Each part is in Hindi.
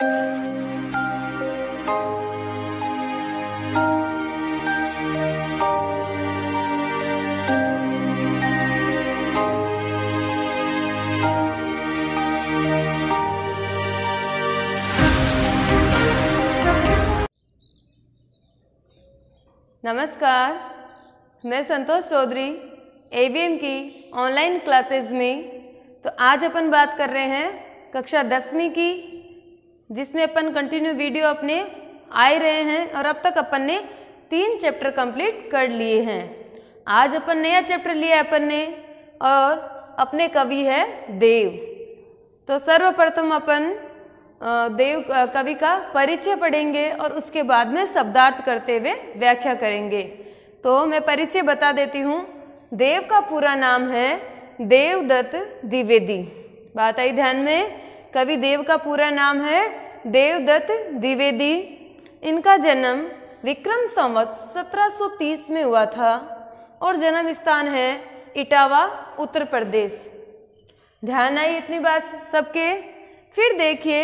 नमस्कार मैं संतोष चौधरी एवीएम की ऑनलाइन क्लासेस में तो आज अपन बात कर रहे हैं कक्षा दसवीं की जिसमें अपन कंटिन्यू वीडियो अपने आए रहे हैं और अब तक अपन ने तीन चैप्टर कंप्लीट कर लिए हैं आज अपन नया चैप्टर लिया अपन ने और अपने कवि है देव तो सर्वप्रथम अपन देव कवि का परिचय पढ़ेंगे और उसके बाद में शब्दार्थ करते हुए व्याख्या करेंगे तो मैं परिचय बता देती हूँ देव का पूरा नाम है देवदत्त द्विवेदी बात आई ध्यान में कवि देव का पूरा नाम है देवदत्त द्विवेदी इनका जन्म विक्रम संवत 1730 में हुआ था और जन्म स्थान है इटावा उत्तर प्रदेश ध्यान आई इतनी बात सबके फिर देखिए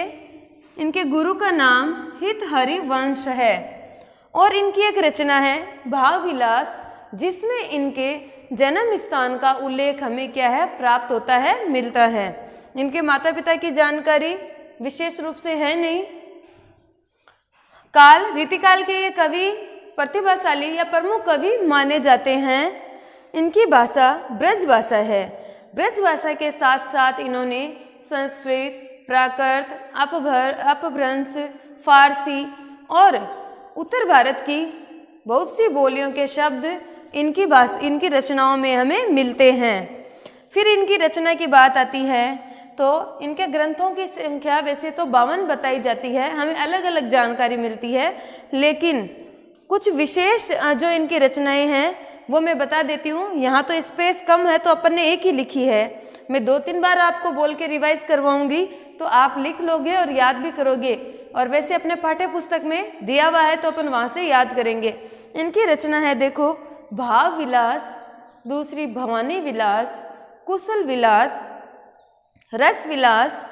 इनके गुरु का नाम हित हरिवंश है और इनकी एक रचना है भावविलास जिसमें इनके जन्म स्थान का उल्लेख हमें क्या है प्राप्त होता है मिलता है इनके माता पिता की जानकारी विशेष रूप से है नहीं काल रीतिकाल के ये कवि प्रतिभाशाली या प्रमुख कवि माने जाते हैं इनकी भाषा ब्रज भाषा है ब्रज भाषा के साथ साथ इन्होंने संस्कृत प्राकृत अपभर अपभ्रंश फारसी और उत्तर भारत की बहुत सी बोलियों के शब्द इनकी भाषा इनकी रचनाओं में हमें मिलते हैं फिर इनकी रचना की बात आती है तो इनके ग्रंथों की संख्या वैसे तो बावन बताई जाती है हमें अलग अलग जानकारी मिलती है लेकिन कुछ विशेष जो इनकी रचनाएं हैं वो मैं बता देती हूँ यहाँ तो स्पेस कम है तो अपन ने एक ही लिखी है मैं दो तीन बार आपको बोल के रिवाइज करवाऊँगी तो आप लिख लोगे और याद भी करोगे और वैसे अपने पाठ्य पुस्तक में दिया हुआ है तो अपन वहाँ से याद करेंगे इनकी रचना है देखो भाव विलास दूसरी भवानी विलास कुशल विलास रसविलास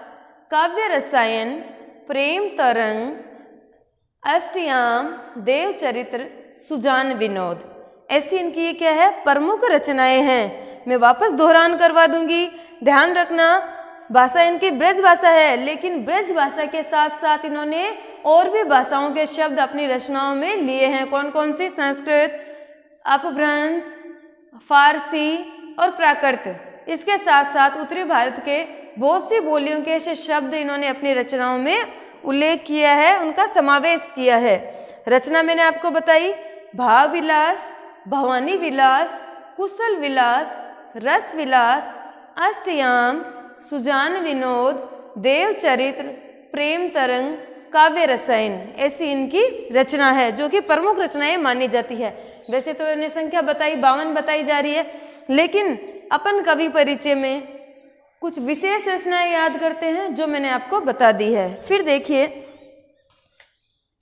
काव्य रसायन प्रेम तरंग अष्टयाम देवचरित्र सुजान विनोद ऐसी इनकी ये क्या है प्रमुख रचनाएं हैं मैं वापस दोहरान करवा दूंगी ध्यान रखना भाषा इनकी ब्रज भाषा है लेकिन ब्रज भाषा के साथ साथ इन्होंने और भी भाषाओं के शब्द अपनी रचनाओं में लिए हैं कौन कौन सी संस्कृत अपभ्रंश फारसी और प्राकृत इसके साथ साथ उत्तरी भारत के बहुत सी बोलियों के ऐसे शब्द इन्होंने अपनी रचनाओं में उल्लेख किया है उनका समावेश किया है रचना मैंने आपको बताई भाव विलास भवानी विलास कुशल विलास रस विलास अष्टयाम सुजान विनोद देवचरित्र प्रेम तरंग काव्य रसायन ऐसी इनकी रचना है जो कि प्रमुख रचनाएं मानी जाती है वैसे तो इन्हें संख्या बताई बावन बताई जा रही है लेकिन अपन कवि परिचय में कुछ विशेष रचनाएं याद करते हैं जो मैंने आपको बता दी है फिर देखिए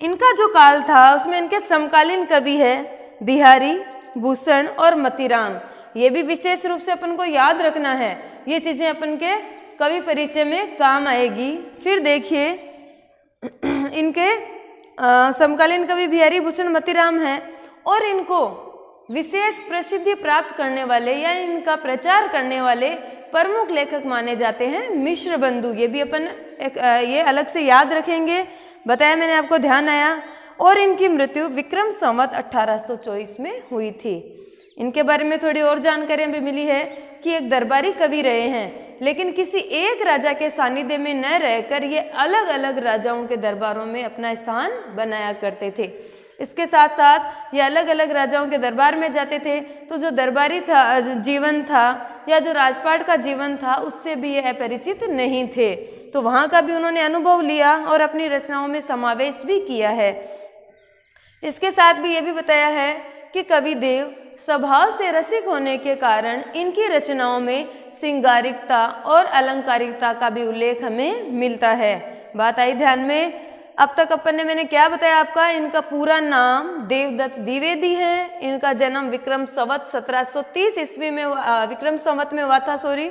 इनका जो काल था उसमें इनके समकालीन कवि है बिहारी भूषण और मतीराम ये भी विशेष रूप से अपन को याद रखना है ये चीज़ें अपन के कवि परिचय में काम आएगी फिर देखिए इनके समकालीन कवि बिहारी भूषण मतीराम हैं और इनको विशेष प्रसिद्धि प्राप्त करने वाले या इनका प्रचार करने वाले प्रमुख लेखक माने जाते हैं मिश्र बंधु ये भी अपन एक ये अलग से याद रखेंगे बताया मैंने आपको ध्यान आया और इनकी मृत्यु विक्रम संवत 1824 में हुई थी इनके बारे में थोड़ी और जानकारी भी मिली है कि एक दरबारी कवि रहे हैं लेकिन किसी एक राजा के सानिध्य में न रहकर ये अलग अलग राजाओं के दरबारों में अपना स्थान बनाया करते थे इसके साथ साथ ये अलग अलग राजाओं के दरबार में जाते थे तो जो दरबारी था जीवन था या जो राजपाट का जीवन था उससे भी ये अपरिचित नहीं थे तो वहाँ का भी उन्होंने अनुभव लिया और अपनी रचनाओं में समावेश भी किया है इसके साथ भी ये भी बताया है कि कवि देव स्वभाव से रसिक होने के कारण इनकी रचनाओं में सिंगारिकता और अलंकारिकता का भी उल्लेख हमें मिलता है बात आई ध्यान में अब तक अपन ने मैंने क्या बताया आपका इनका पूरा नाम देवदत्त द्विवेदी है इनका जन्म विक्रम संवत 1730 सौ ईस्वी में विक्रम संवत में हुआ था सॉरी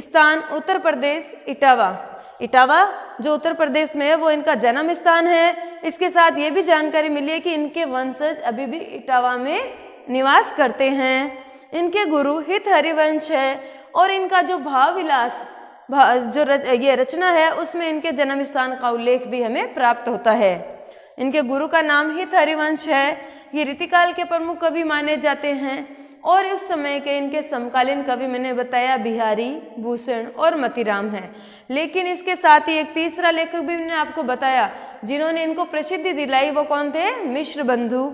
स्थान उत्तर प्रदेश इटावा इटावा जो उत्तर प्रदेश में है वो इनका जन्म स्थान है इसके साथ ये भी जानकारी मिली है कि इनके वंशज अभी भी इटावा में निवास करते हैं इनके गुरु हित हरिवंश है और इनका जो भाव विलास जो रच, ये रचना है उसमें इनके जन्म स्थान का उल्लेख भी हमें प्राप्त होता है इनके गुरु का नाम ही थरिवंश है ये रीतिकाल के प्रमुख कवि माने जाते हैं और उस समय के इनके समकालीन कवि मैंने बताया बिहारी भूषण और मतीराम हैं लेकिन इसके साथ ही एक तीसरा लेखक भी मैंने आपको बताया जिन्होंने इनको प्रसिद्धि दिलाई वो कौन थे मिश्र बंधु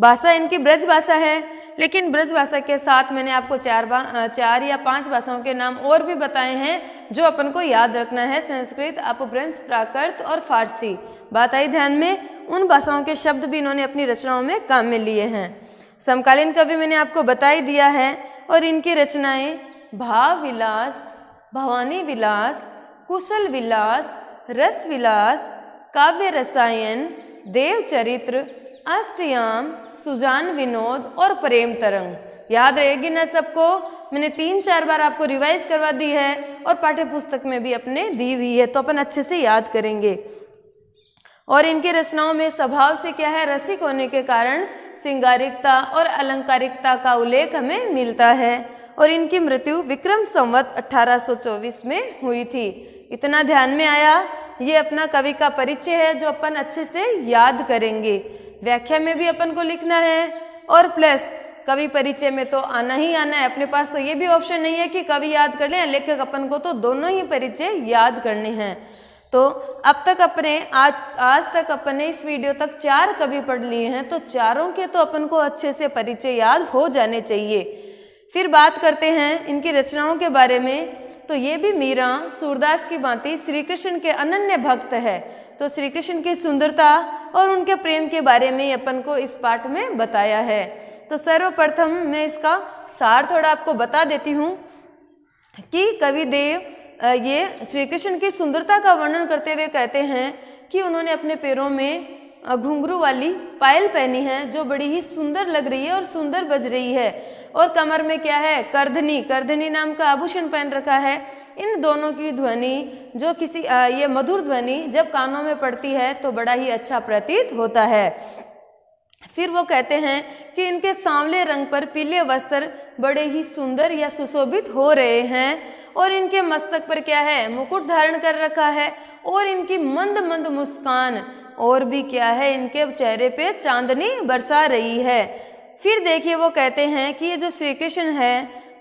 भाषा इनकी ब्रज भाषा है लेकिन भाषा के साथ मैंने आपको चार चार या पांच भाषाओं के नाम और भी बताए हैं जो अपन को याद रखना है संस्कृत अपभ्रंश प्राकृत और फारसी बात आई ध्यान में उन भाषाओं के शब्द भी इन्होंने अपनी रचनाओं में काम में लिए हैं समकालीन कवि मैंने आपको बता ही दिया है और इनकी रचनाएं भाव विलास भवानी विलास कुशल विलास रस विलास काव्य रसायन देव चरित्र अष्टयाम सुजान विनोद और प्रेम तरंग याद रहेगी ना सबको मैंने तीन चार बार आपको रिवाइज करवा दी है और पाठ्य पुस्तक में भी अपने दी हुई है तो अपन अच्छे से याद करेंगे और इनकी रचनाओं में स्वभाव से क्या है रसिक होने के कारण सिंगारिकता और अलंकारिकता का उल्लेख हमें मिलता है और इनकी मृत्यु विक्रम संवत अठारह में हुई थी इतना ध्यान में आया ये अपना कवि का परिचय है जो अपन अच्छे से याद करेंगे व्याख्या में भी अपन को लिखना है और प्लस कवि परिचय में तो आना ही आना है अपने पास तो ये भी ऑप्शन नहीं है कि कवि याद कर लें लेखक अपन को तो दोनों ही परिचय याद करने हैं तो अब तक अपने आज आज तक अपने इस वीडियो तक चार कवि पढ़ लिए हैं तो चारों के तो अपन को अच्छे से परिचय याद हो जाने चाहिए फिर बात करते हैं इनकी रचनाओं के बारे में तो ये भी मीरा सूरदास की भांति श्री कृष्ण के अनन्य भक्त है तो श्री कृष्ण की सुंदरता और उनके प्रेम के बारे में अपन को इस पाठ में बताया है तो सर्वप्रथम मैं इसका सार थोड़ा आपको बता देती हूँ कि कवि देव ये श्री कृष्ण की सुंदरता का वर्णन करते हुए कहते हैं कि उन्होंने अपने पैरों में घुंघरू वाली पायल पहनी है जो बड़ी ही सुंदर लग रही है और सुंदर बज रही है और कमर में क्या है करधनी करधनी नाम का आभूषण पहन रखा है इन दोनों की ध्वनि जो किसी आ, ये मधुर ध्वनि जब कानों में पड़ती है तो बड़ा ही अच्छा प्रतीत होता है फिर वो कहते हैं कि इनके सांवले रंग पर पीले वस्त्र बड़े ही सुंदर या सुशोभित हो रहे हैं और इनके मस्तक पर क्या है मुकुट धारण कर रखा है और इनकी मंद मंद मुस्कान और भी क्या है इनके चेहरे पे चांदनी बरसा रही है फिर देखिए वो कहते हैं कि ये जो श्री कृष्ण है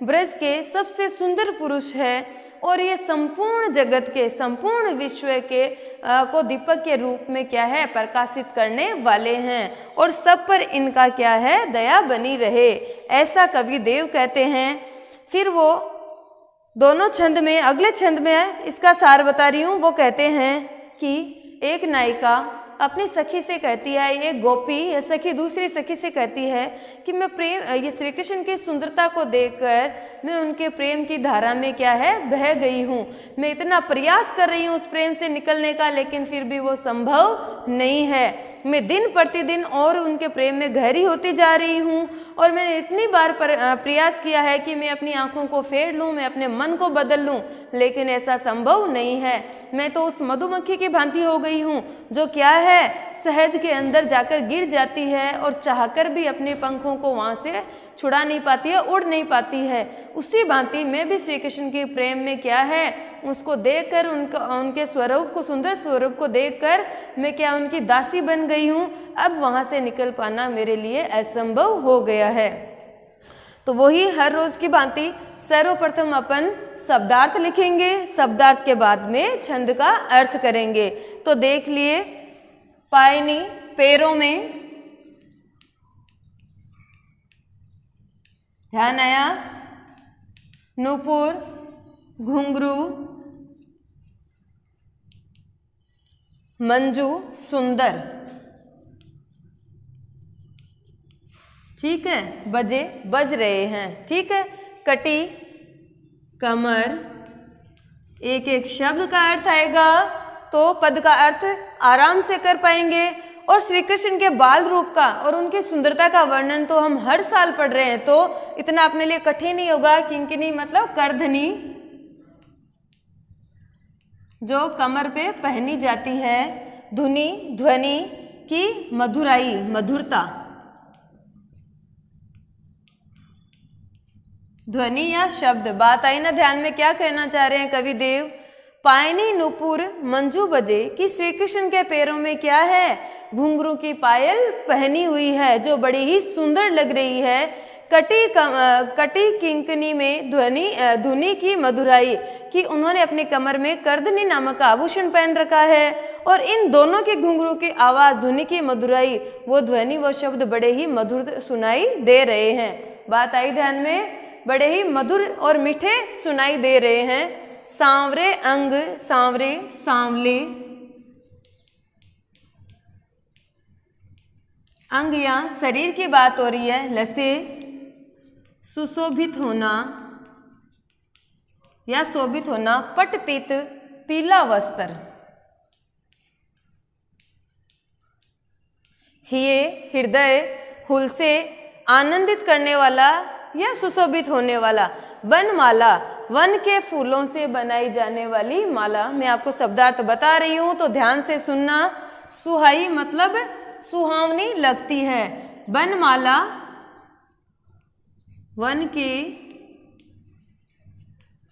ब्रज के सबसे सुंदर पुरुष है और ये संपूर्ण जगत के संपूर्ण विश्व के आ, को दीपक के रूप में क्या है प्रकाशित करने वाले हैं और सब पर इनका क्या है दया बनी रहे ऐसा कवि देव कहते हैं फिर वो दोनों छंद में अगले छंद में इसका सार बता रही हूँ वो कहते हैं कि एक नायिका अपनी सखी से कहती है ये गोपी या सखी दूसरी सखी से कहती है कि मैं प्रेम ये श्री कृष्ण की सुंदरता को देखकर मैं उनके प्रेम की धारा में क्या है बह गई हूँ मैं इतना प्रयास कर रही हूँ उस प्रेम से निकलने का लेकिन फिर भी वो संभव नहीं है मैं दिन प्रतिदिन और उनके प्रेम में गहरी होती जा रही हूँ और मैंने इतनी बार प्रयास किया है कि मैं अपनी आँखों को फेर लूँ मैं अपने मन को बदल लूँ लेकिन ऐसा संभव नहीं है मैं तो उस मधुमक्खी की भांति हो गई हूँ जो क्या है शहद के अंदर जाकर गिर जाती है और चाहकर भी अपने पंखों को वहाँ से छुड़ा नहीं पाती है उड़ नहीं पाती है उसी भांति में भी श्री कृष्ण के प्रेम में क्या है उसको देखकर उनका उनके स्वरूप को सुंदर स्वरूप को देखकर मैं क्या उनकी दासी बन गई हूँ अब वहाँ से निकल पाना मेरे लिए असंभव हो गया है तो वही हर रोज़ की भांति सर्वप्रथम अपन शब्दार्थ लिखेंगे शब्दार्थ के बाद में छंद का अर्थ करेंगे तो देख लिए पायनी पैरों में ध्यान आया नूपुर घुंगरू मंजू सुंदर ठीक है बजे बज रहे हैं ठीक है कटी कमर एक एक शब्द का अर्थ आएगा तो पद का अर्थ आराम से कर पाएंगे और श्री कृष्ण के बाल रूप का और उनकी सुंदरता का वर्णन तो हम हर साल पढ़ रहे हैं तो इतना अपने लिए कठिन ही होगा किंकिनी मतलब करधनी जो कमर पे पहनी जाती है धुनी ध्वनि की मधुराई मधुरता ध्वनि या शब्द बात आई ना ध्यान में क्या कहना चाह रहे हैं कवि देव पायनी नुपुर मंजू बजे कि श्री कृष्ण के पैरों में क्या है घुंघरू की पायल पहनी हुई है जो बड़ी ही सुंदर लग रही है कटी कम, कटी किंकनी में ध्वनि धुनी की मधुराई कि उन्होंने अपने कमर में कर्दनी नामक आभूषण पहन रखा है और इन दोनों के घुंघरू की आवाज़ धुनी की मधुराई वो ध्वनि वो शब्द बड़े ही मधुर सुनाई दे रहे हैं बात आई ध्यान में बड़े ही मधुर और मीठे सुनाई दे रहे हैं सांवरे अंग सांवरे सांवले अंग या शरीर की बात हो रही है लसे सुशोभित होना या शोभित होना पटपित पीला वस्त्र हिये हृदय हुल से आनंदित करने वाला या सुशोभित होने वाला वनमाला वन के फूलों से बनाई जाने वाली माला मैं आपको शब्दार्थ बता रही हूँ तो ध्यान से सुनना सुहाई मतलब सुहावनी लगती है वन माला वन के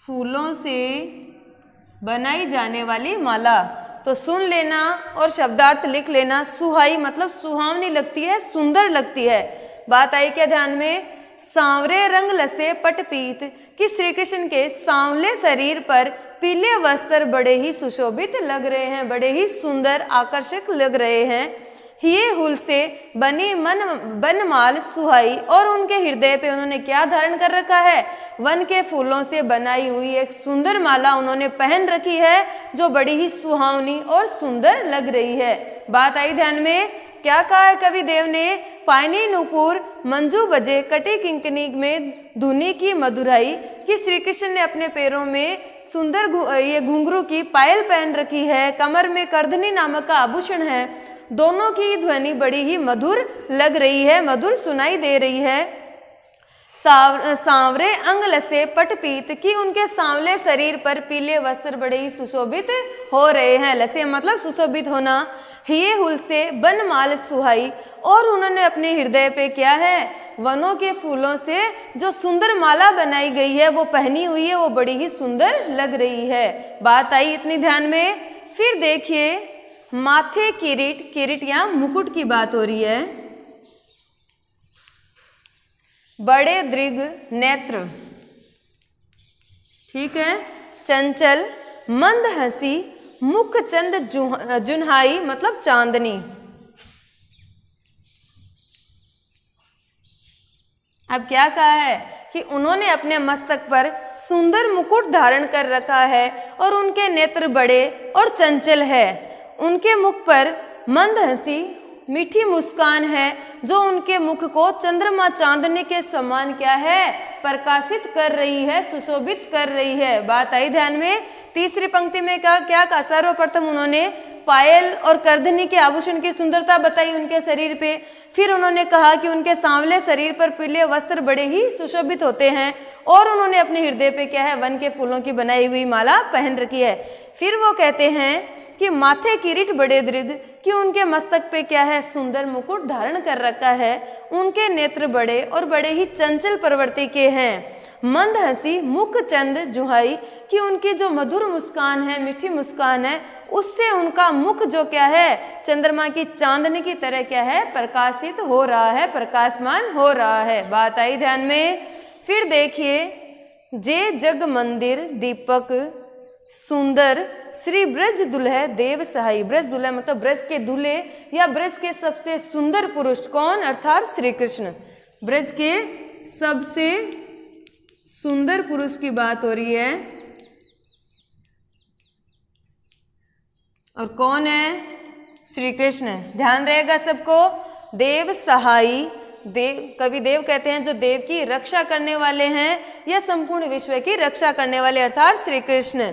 फूलों से बनाई जाने वाली माला तो सुन लेना और शब्दार्थ लिख लेना सुहाई मतलब सुहावनी लगती है सुंदर लगती है बात आई क्या ध्यान में सांवरे रंग लसे पटपीत कि श्री कृष्ण के सांवले शरीर पर पीले वस्त्र बड़े ही सुशोभित लग रहे हैं बड़े ही सुंदर आकर्षक लग रहे हैं ये हुल से बनी मन बनमाल सुहाई और उनके हृदय पे उन्होंने क्या धारण कर रखा है वन के फूलों से बनाई हुई एक सुंदर माला उन्होंने पहन रखी है जो बड़ी ही सुहावनी और सुंदर लग रही है बात आई ध्यान में क्या कहा है कवि देव ने पायनी नुपुर मंजू बजे कटी किंकनी में धुनी की मधुराई कि श्री कृष्ण ने अपने पैरों में सुंदर गु, ये घुंघरू की पायल पहन रखी है कमर में करधनी नामक का आभूषण है दोनों की ध्वनि बड़ी ही मधुर लग रही है मधुर सुनाई दे रही है साव, सांवरे अंग लसे पटपीत कि उनके सांवले शरीर पर पीले वस्त्र बड़े ही सुशोभित हो रहे हैं लसे मतलब सुशोभित होना हिये हुल से बन माल सुहाई और उन्होंने अपने हृदय पे क्या है वनों के फूलों से जो सुंदर माला बनाई गई है वो पहनी हुई है वो बड़ी ही सुंदर लग रही है बात आई इतनी ध्यान में फिर देखिए माथे किरीट किरीट या मुकुट की बात हो रही है बड़े दृग नेत्र ठीक है चंचल मंद हंसी मुख चंद जुनहाई मतलब चांदनी अब क्या कहा है कि उन्होंने अपने मस्तक पर सुंदर मुकुट धारण कर रखा है और उनके नेत्र बड़े और चंचल है उनके मुख पर मंद हंसी मीठी मुस्कान है जो उनके मुख को चंद्रमा चांदनी के समान क्या है प्रकाशित कर रही है सुशोभित कर रही है बात आई ध्यान में तीसरी पंक्ति में कहा क्या कहा सर्वप्रथम उन्होंने पायल और करधनी के आभूषण की सुंदरता बताई उनके शरीर पे फिर उन्होंने कहा कि उनके सांवले शरीर पर पीले वस्त्र बड़े ही सुशोभित होते हैं और उन्होंने अपने हृदय पे क्या है वन के फूलों की बनाई हुई माला पहन रखी है फिर वो कहते हैं कि माथे किरीट बड़े दृढ़ कि उनके मस्तक पे क्या है सुंदर मुकुट धारण कर रखा है उनके नेत्र बड़े और बड़े ही चंचल प्रवृत्ति के हैं मंद हंसी मुख चंद जुहाई कि उनकी जो मधुर मुस्कान है मीठी मुस्कान है उससे उनका मुख जो क्या है चंद्रमा की चांदनी की तरह क्या है प्रकाशित हो रहा है प्रकाशमान हो रहा है बात आई ध्यान में फिर देखिए जे जग मंदिर दीपक सुंदर श्री ब्रज दुल्हे देव सहाय ब्रज दुल्हे मतलब ब्रज के दूल्हे या ब्रज के सबसे सुंदर पुरुष कौन अर्थात श्री कृष्ण ब्रज के सबसे सुंदर पुरुष की बात हो रही है और कौन है श्री कृष्ण ध्यान रहेगा सबको देव सहाई देव कवि देव कहते हैं जो देव की रक्षा करने वाले हैं या संपूर्ण विश्व की रक्षा करने वाले अर्थात श्री कृष्ण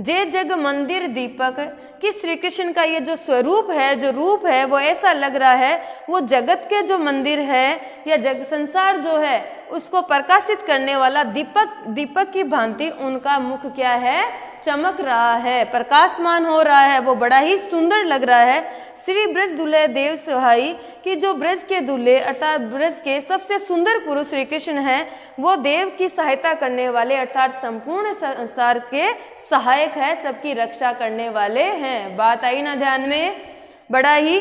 जे जग मंदिर दीपक कि श्री कृष्ण का ये जो स्वरूप है जो रूप है वो ऐसा लग रहा है वो जगत के जो मंदिर है या जग संसार जो है उसको प्रकाशित करने वाला दीपक दीपक की भांति उनका मुख क्या है चमक रहा है प्रकाशमान हो रहा है वो बड़ा ही सुंदर लग रहा है श्री ब्रज दुल्हे देव सुहाई की जो ब्रज के दुल्हे अर्थात ब्रज के सबसे सुंदर पुरुष श्री कृष्ण हैं वो देव की सहायता करने वाले अर्थात संपूर्ण संसार के सहायक है सबकी रक्षा करने वाले हैं बात आई ना ध्यान में बड़ा ही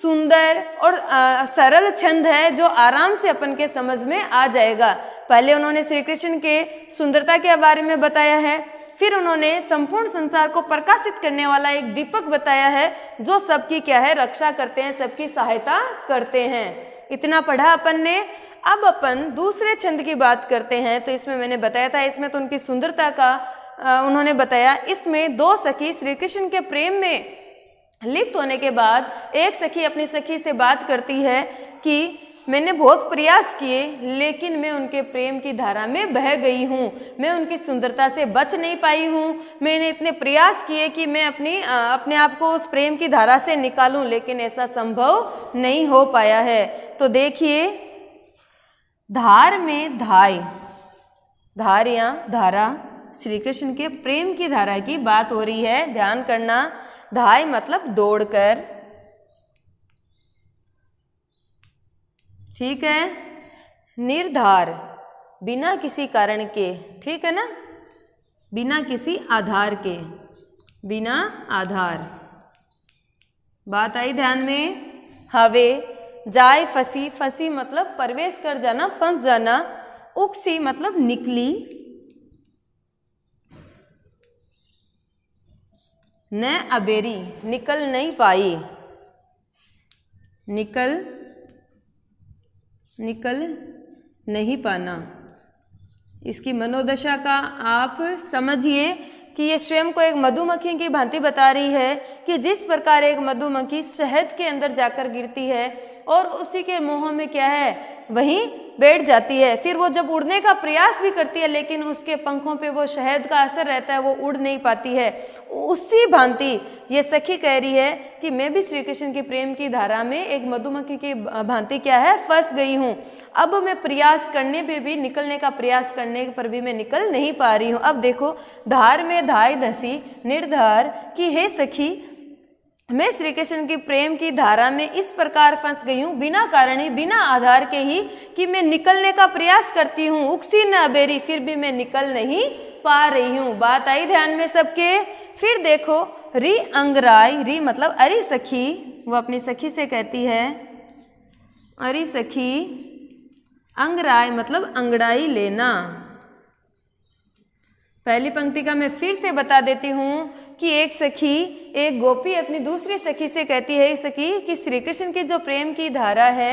सुंदर और आ, सरल छंद है जो आराम से अपन के समझ में आ जाएगा पहले उन्होंने श्री कृष्ण के सुंदरता के बारे में बताया है फिर उन्होंने संपूर्ण संसार को प्रकाशित करने वाला एक दीपक बताया है जो सबकी क्या है रक्षा करते हैं सबकी सहायता करते हैं इतना पढ़ा अपन ने अब अपन दूसरे छंद की बात करते हैं तो इसमें मैंने बताया था इसमें तो उनकी सुंदरता का आ, उन्होंने बताया इसमें दो सखी श्री कृष्ण के प्रेम में लिप्त होने के बाद एक सखी अपनी सखी से बात करती है कि मैंने बहुत प्रयास किए लेकिन मैं उनके प्रेम की धारा में बह गई हूँ मैं उनकी सुंदरता से बच नहीं पाई हूँ मैंने इतने प्रयास किए कि मैं अपनी अपने आप को उस प्रेम की धारा से निकालूँ लेकिन ऐसा संभव नहीं हो पाया है तो देखिए धार में धाय धार या धारा श्री कृष्ण के प्रेम की धारा की बात हो रही है ध्यान करना धाय मतलब दौड़कर ठीक है निर्धार बिना किसी कारण के ठीक है ना बिना किसी आधार के बिना आधार बात आई ध्यान में हवे जाए फसी फसी मतलब प्रवेश कर जाना फंस जाना उकसी मतलब निकली न अबेरी निकल नहीं पाई निकल निकल नहीं पाना इसकी मनोदशा का आप समझिए कि ये स्वयं को एक मधुमक्खी की भांति बता रही है कि जिस प्रकार एक मधुमक्खी शहद के अंदर जाकर गिरती है और उसी के मोह में क्या है वहीं बैठ जाती है फिर वो जब उड़ने का प्रयास भी करती है लेकिन उसके पंखों पे वो शहद का असर रहता है वो उड़ नहीं पाती है उसी भांति ये सखी कह रही है कि मैं भी श्री कृष्ण के प्रेम की धारा में एक मधुमक्खी की भांति क्या है फंस गई हूँ अब मैं प्रयास करने पे भी निकलने का प्रयास करने पर भी मैं निकल नहीं पा रही हूँ अब देखो धार में धाई धसी निर्धार कि हे सखी मैं श्री कृष्ण की प्रेम की धारा में इस प्रकार फंस गई हूँ बिना कारण ही बिना आधार के ही कि मैं निकलने का प्रयास करती हूँ उकसी न अबेरी फिर भी मैं निकल नहीं पा रही हूँ बात आई ध्यान में सबके फिर देखो री अंगराई री मतलब अरे सखी वो अपनी सखी से कहती है अरे सखी अंगराय मतलब अंगड़ाई लेना पहली पंक्ति का मैं फिर से बता देती हूँ कि एक सखी एक गोपी अपनी दूसरी सखी से कहती है सखी कि श्री कृष्ण की जो प्रेम की धारा है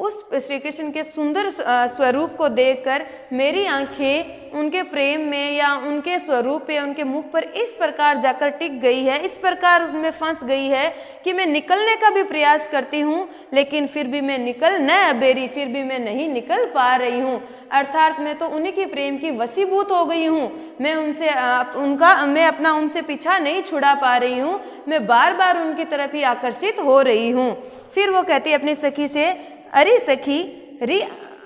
उस श्री कृष्ण के सुंदर स्वरूप को देखकर मेरी आंखें उनके प्रेम में या उनके स्वरूप पे उनके मुख पर इस प्रकार जाकर टिक गई है इस प्रकार उसमें फंस गई है कि मैं निकलने का भी प्रयास करती हूँ लेकिन फिर भी मैं निकल न अबेरी फिर भी मैं नहीं निकल पा रही हूँ अर्थात मैं तो उन्हीं के प्रेम की वसीभूत हो गई हूँ मैं उनसे उनका मैं अपना उनसे पीछा नहीं छुड़ा पा रही हूँ मैं बार बार उनकी तरफ ही आकर्षित हो रही हूँ फिर वो कहती है अपनी सखी से अरे सखी रि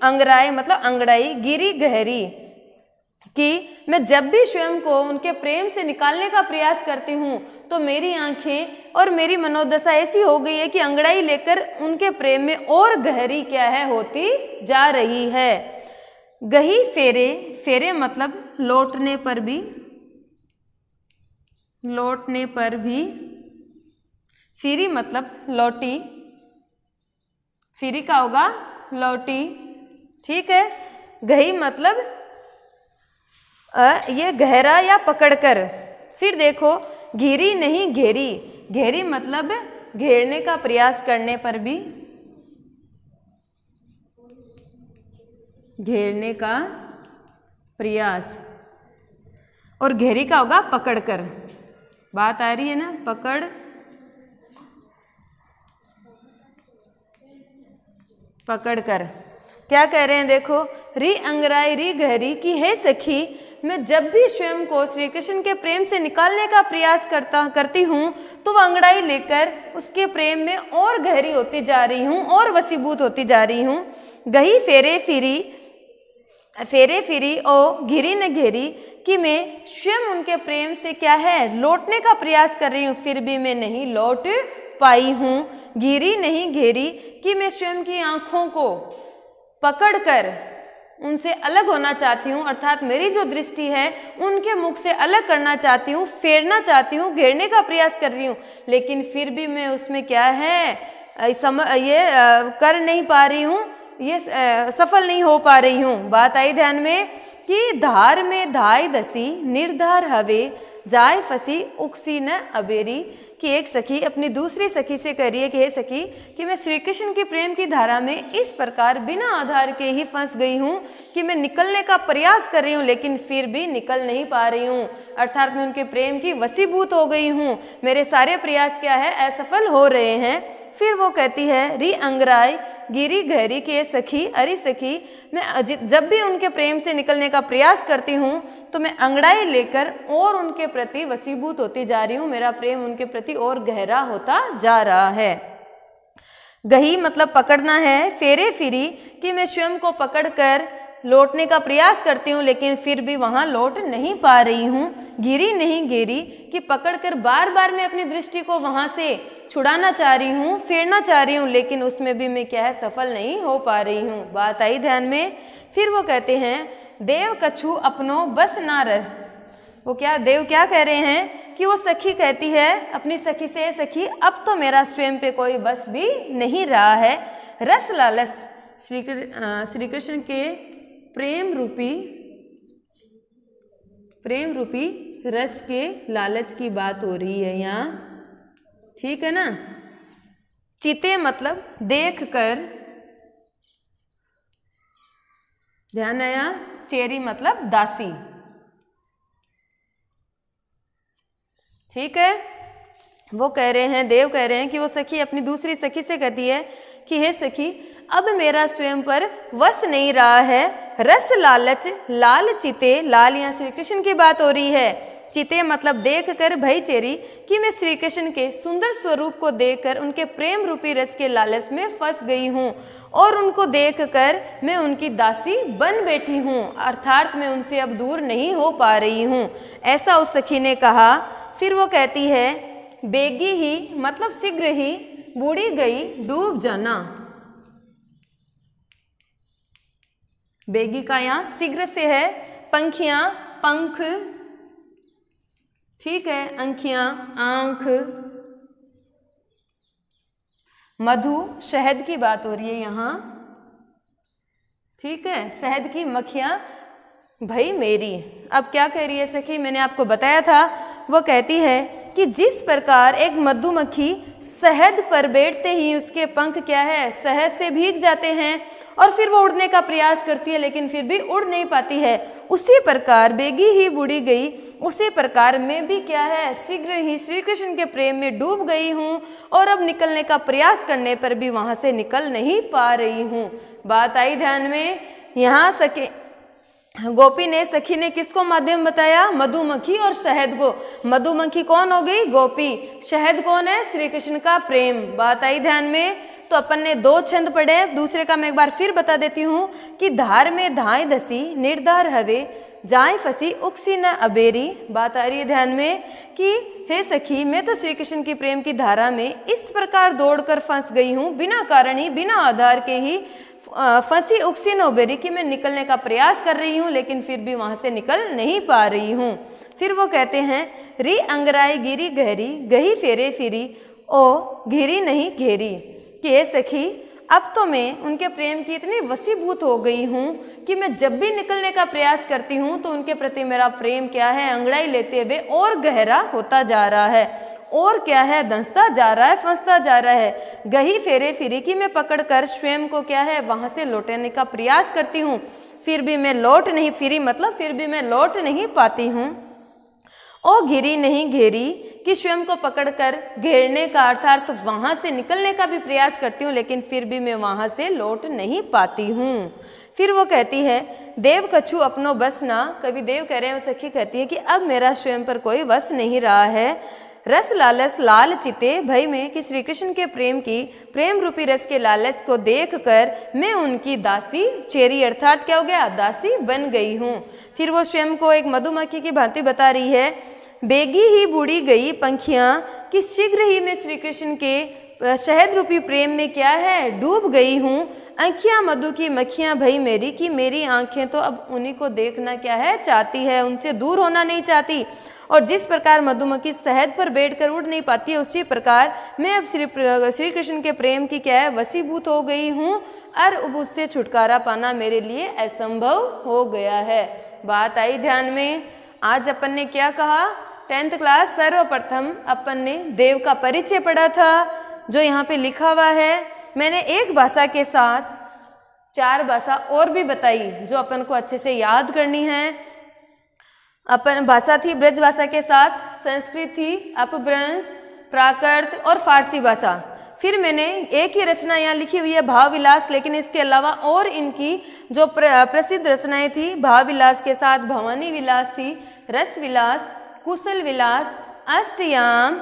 अंगराई मतलब अंगड़ाई गिरी गहरी कि मैं जब भी स्वयं को उनके प्रेम से निकालने का प्रयास करती हूँ तो मेरी आंखें और मेरी मनोदशा ऐसी हो गई है कि अंगड़ाई लेकर उनके प्रेम में और गहरी क्या है होती जा रही है गही फेरे फेरे मतलब लौटने पर भी लौटने पर भी फिरी मतलब लौटी फिरी का होगा लौटी ठीक है गही मतलब ये गहरा या पकड़कर फिर देखो घेरी नहीं घेरी घेरी मतलब घेरने का प्रयास करने पर भी घेरने का प्रयास और घेरी का होगा पकड़कर बात आ रही है ना पकड़ पकड़कर क्या कह रहे हैं देखो री अंगराई री गहरी कि हे सखी मैं जब भी स्वयं को श्री कृष्ण के प्रेम से निकालने का प्रयास करता करती हूँ तो वह अंगड़ाई लेकर उसके प्रेम में और गहरी होती जा रही हूँ और वसीभूत होती जा रही हूँ गही फेरे फिरी फेरे फिरी ओ घिरी न घेरी कि मैं स्वयं उनके प्रेम से क्या है लौटने का प्रयास कर रही हूँ फिर भी मैं नहीं लौट पाई हूँ गिरी नहीं घेरी कि मैं स्वयं की आँखों को पकड़कर उनसे अलग होना चाहती हूँ अर्थात मेरी जो दृष्टि है उनके मुख से अलग करना चाहती हूँ फेरना चाहती हूँ घेरने का प्रयास कर रही हूँ लेकिन फिर भी मैं उसमें क्या है सम ये कर नहीं पा रही हूँ ये सफल नहीं हो पा रही हूँ बात आई ध्यान में कि धार में धाय दसी निर्धार हवे जाय फसी उकसी न अबेरी कि एक सखी अपनी दूसरी सखी से कह रही है कि हे सखी कि मैं श्री कृष्ण की प्रेम की धारा में इस प्रकार बिना आधार के ही फंस गई हूँ कि मैं निकलने का प्रयास कर रही हूँ लेकिन फिर भी निकल नहीं पा रही हूँ अर्थात मैं उनके प्रेम की वसीभूत हो गई हूँ मेरे सारे प्रयास क्या है असफल हो रहे हैं फिर वो कहती है री अंगराय गिरी गहरी के सखी अरे सखी मैं जब भी उनके प्रेम से निकलने का प्रयास करती हूँ तो मैं अंगड़ाई लेकर और उनके प्रति वसीभूत होती जा रही हूँ मेरा प्रेम उनके प्रति और गहरा होता जा रहा है गही मतलब पकड़ना है फेरे फिरी कि मैं स्वयं को पकड़कर लौटने का प्रयास करती हूँ लेकिन फिर भी वहाँ लौट नहीं पा रही हूँ गिरी नहीं गिरी कि पकड़कर बार बार मैं अपनी दृष्टि को वहाँ से छुड़ाना चाह रही हूँ फेरना चाह रही हूँ लेकिन उसमें भी मैं क्या है सफल नहीं हो पा रही हूँ बात आई ध्यान में फिर वो कहते हैं देव कछु अपनो बस ना रह वो क्या देव क्या कह रहे हैं कि वो सखी कहती है अपनी सखी से सखी अब तो मेरा स्वयं पे कोई बस भी नहीं रहा है रस लालस श्री श्री कृष्ण के प्रेम रूपी प्रेम रूपी रस के लालच की बात हो रही है यहाँ ठीक है ना चिते मतलब देख कर ध्यान आया चेरी मतलब दासी ठीक है वो कह रहे हैं देव कह रहे हैं कि वो सखी अपनी दूसरी सखी से कहती है कि हे सखी अब मेरा स्वयं पर वस नहीं रहा है रस लालच लाल चिते लाल यहाँ श्री कृष्ण की बात हो रही है चिते मतलब देखकर भई चेरी कि मैं श्री कृष्ण के सुंदर स्वरूप को देखकर उनके प्रेम रूपी रस के लालच में फंस गई हूँ और उनको देखकर मैं उनकी दासी बन बैठी हूँ अर्थात मैं उनसे अब दूर नहीं हो पा रही हूँ ऐसा उस सखी ने कहा फिर वो कहती है बेगी ही मतलब शीघ्र ही बूढ़ी गई डूब जाना बेगी का यहाँ शीघ्र से है पंखिया पंख ठीक है अंखियां आंख मधु शहद की बात हो रही है यहां ठीक है शहद की मखिया भाई मेरी अब क्या कह रही है सखी मैंने आपको बताया था वो कहती है कि जिस प्रकार एक मधुमक्खी शहद पर बैठते ही उसके पंख क्या है शहद से भीग जाते हैं और फिर वो उड़ने का प्रयास करती है लेकिन फिर भी उड़ नहीं पाती है उसी प्रकार बेगी ही बुड़ी गई उसी प्रकार मैं भी क्या है शीघ्र ही श्री कृष्ण के प्रेम में डूब गई हूँ और अब निकलने का प्रयास करने पर भी वहाँ से निकल नहीं पा रही हूँ बात आई ध्यान में यहाँ सके गोपी ने सखी ने किसको माध्यम बताया मधुमक्खी और शहद को मधुमक्खी कौन हो गई गोपी शहद कौन है श्री कृष्ण का प्रेम बात आई ध्यान में तो अपन ने दो छंद पढ़े दूसरे का मैं एक बार फिर बता देती हूँ कि धार में धाए धसी निर्धार हवे जाए फसी उक्सी न अबेरी बात आ रही है ध्यान में कि हे सखी मैं तो श्री कृष्ण की प्रेम की धारा में इस प्रकार दौड़कर फंस गई हूँ बिना कारण ही बिना आधार के ही फंसी उक्सिन ओबेरी की मैं निकलने का प्रयास कर रही हूँ लेकिन फिर भी वहाँ से निकल नहीं पा रही हूँ फिर वो कहते हैं री अंगराई गिरी गहरी गही फेरे फिरी ओ घेरी नहीं घेरी के सखी अब तो मैं उनके प्रेम की इतनी वसीभूत हो गई हूँ कि मैं जब भी निकलने का प्रयास करती हूँ तो उनके प्रति मेरा प्रेम क्या है अंगड़ाई लेते हुए और गहरा होता जा रहा है और क्या है दंसता जा रहा है फंसता जा रहा है गही फेरे मैं पकड़ पकड़कर स्वयं को क्या है वहाँ से लौटने का प्रयास करती हूँ फिर भी मैं लौट नहीं फिरी मतलब फिर भी मैं लौट नहीं पाती हूँ ओ घिरी नहीं घेरी कि स्वयं को पकड़कर घेरने का अर्थार्थ तो वहाँ से निकलने का भी प्रयास करती हूँ लेकिन फिर भी मैं वहाँ से लौट नहीं पाती हूँ फिर वो कहती है देव कछु अपनो बस ना कभी देव कह रहे हैं वो सखी कहती है कि अब मेरा स्वयं पर कोई वस नहीं रहा है रस लालस लाल चिते भय में कि श्री कृष्ण के प्रेम की प्रेम रूपी रस के लालच को देख कर मैं उनकी दासी चेरी अर्थात क्या हो गया दासी बन गई हूँ फिर वो स्वयं को एक मधुमक्खी की भांति बता रही है बेगी ही बूढ़ी गई पंखियाँ कि शीघ्र ही मैं श्री कृष्ण के शहद रूपी प्रेम में क्या है डूब गई हूँ अंखियाँ मधु की मक्खियाँ भई मेरी कि मेरी आंखें तो अब उन्हीं को देखना क्या है चाहती है उनसे दूर होना नहीं चाहती और जिस प्रकार मधुमक्खी शहद पर बैठ कर उड़ नहीं पाती है उसी प्रकार मैं अब श्री श्री कृष्ण के प्रेम की क्या है वसीभूत हो गई हूँ और अब उससे छुटकारा पाना मेरे लिए असंभव हो गया है बात आई ध्यान में आज अपन ने क्या कहा टेंथ क्लास सर्वप्रथम अपन ने देव का परिचय पढ़ा था जो यहाँ पे लिखा हुआ है मैंने एक भाषा के साथ चार भाषा और भी बताई जो अपन को अच्छे से याद करनी है अपन भाषा थी ब्रज भाषा के साथ संस्कृत थी अपभ्रंश प्राकृत और फारसी भाषा फिर मैंने एक ही रचना यहाँ लिखी हुई है भावविलास लेकिन इसके अलावा और इनकी जो प्र, प्रसिद्ध रचनाएं थी भावविलास के साथ भवानी विलास थी रस विलास कुशल विलास अष्टयाम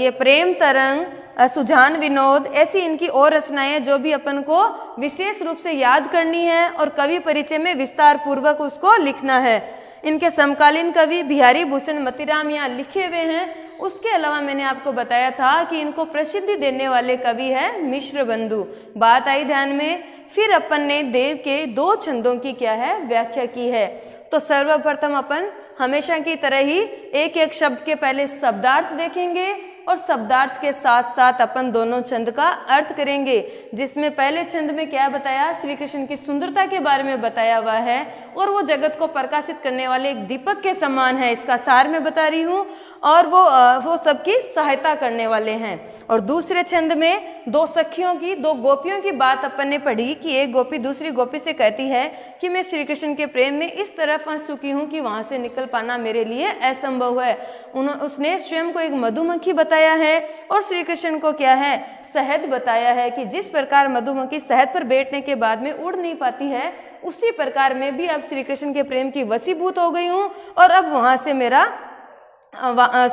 ये प्रेम तरंग सुजान विनोद ऐसी इनकी और रचनाएं जो भी अपन को विशेष रूप से याद करनी है और कवि परिचय में विस्तार पूर्वक उसको लिखना है इनके समकालीन कवि बिहारी भूषण मतीराम यहाँ लिखे हुए हैं उसके अलावा मैंने आपको बताया था कि इनको प्रसिद्धि देने वाले कवि है मिश्र बंधु बात आई ध्यान में फिर अपन ने देव के दो छंदों की क्या है व्याख्या की है तो सर्वप्रथम अपन हमेशा की तरह ही एक एक शब्द के पहले शब्दार्थ देखेंगे और शब्दार्थ के साथ साथ अपन दोनों छंद का अर्थ करेंगे जिसमें पहले छंद में क्या बताया श्री कृष्ण की सुंदरता के बारे में बताया हुआ है और वो जगत को प्रकाशित करने वाले एक दीपक के समान है इसका सार में बता रही हूँ और वो वो सबकी सहायता करने वाले हैं और दूसरे छंद में दो सखियों की दो गोपियों की बात अपन ने पढ़ी कि एक गोपी दूसरी गोपी से कहती है कि मैं श्री कृष्ण के प्रेम में इस तरह फंस चुकी हूँ कि वहाँ से निकल पाना मेरे लिए असंभव है उन्होंने उसने स्वयं को एक मधुमक्खी बता बताया है और श्री कृष्ण को क्या है शहद बताया है कि जिस प्रकार मधुमक्खी शहद पर बैठने के बाद में उड़ नहीं पाती है उसी प्रकार में भी अब श्री कृष्ण के प्रेम की वसीभूत हो गई हूँ और अब वहाँ से मेरा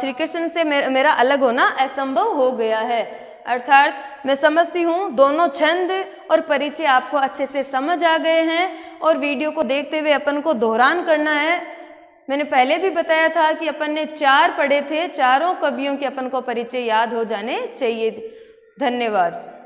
श्री कृष्ण से मेरा अलग होना असंभव हो गया है अर्थात मैं समझती हूँ दोनों छंद और परिचय आपको अच्छे से समझ आ गए हैं और वीडियो को देखते हुए अपन को दोहरान करना है मैंने पहले भी बताया था कि अपन ने चार पढ़े थे चारों कवियों के अपन को परिचय याद हो जाने चाहिए धन्यवाद